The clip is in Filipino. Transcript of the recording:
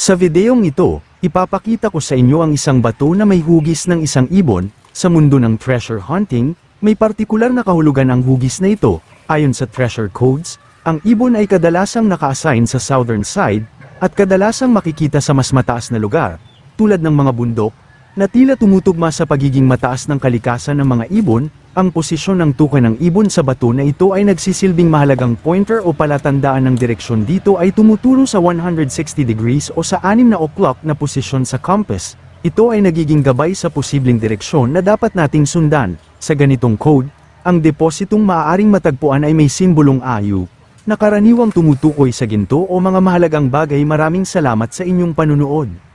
Sa videong ito, ipapakita ko sa inyo ang isang bato na may hugis ng isang ibon, sa mundo ng treasure hunting, may partikular na kahulugan ang hugis na ito, ayon sa treasure codes, ang ibon ay kadalasang naka-assign sa southern side, at kadalasang makikita sa mas mataas na lugar, tulad ng mga bundok, na tila tumutugma sa pagiging mataas ng kalikasan ng mga ibon, ang posisyon ng tuka ng ibon sa bato na ito ay nagsisilbing mahalagang pointer o palatandaan ng direksyon dito ay tumuturo sa 160 degrees o sa 6 na o'clock na posisyon sa compass, ito ay nagiging gabay sa posibleng direksyon na dapat nating sundan. Sa ganitong code, ang depositong maaaring matagpuan ay may simbolong ayu, na karaniwang tumutukoy sa ginto o mga mahalagang bagay maraming salamat sa inyong panunood.